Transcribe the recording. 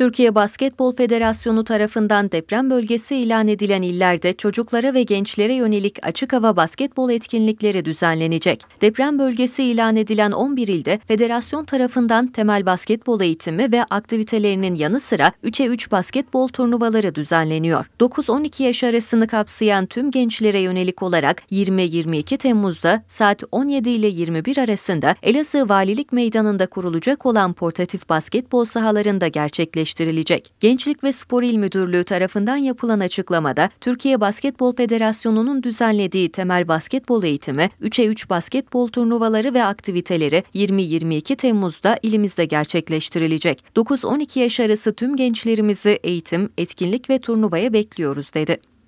Türkiye Basketbol Federasyonu tarafından deprem bölgesi ilan edilen illerde çocuklara ve gençlere yönelik açık hava basketbol etkinlikleri düzenlenecek. Deprem bölgesi ilan edilen 11 ilde federasyon tarafından temel basketbol eğitimi ve aktivitelerinin yanı sıra 3'e 3 basketbol turnuvaları düzenleniyor. 9-12 yaş arasını kapsayan tüm gençlere yönelik olarak 20-22 Temmuz'da saat 17 ile 21 arasında Elazığ Valilik Meydanı'nda kurulacak olan portatif basketbol sahalarında gerçekleşecek geliştirilecek. Gençlik ve Spor İl Müdürlüğü tarafından yapılan açıklamada Türkiye Basketbol Federasyonu'nun düzenlediği temel basketbol eğitimi, 3'e 3 basketbol turnuvaları ve aktiviteleri 20-22 Temmuz'da ilimizde gerçekleştirilecek. 9-12 yaş arası tüm gençlerimizi eğitim, etkinlik ve turnuvaya bekliyoruz dedi.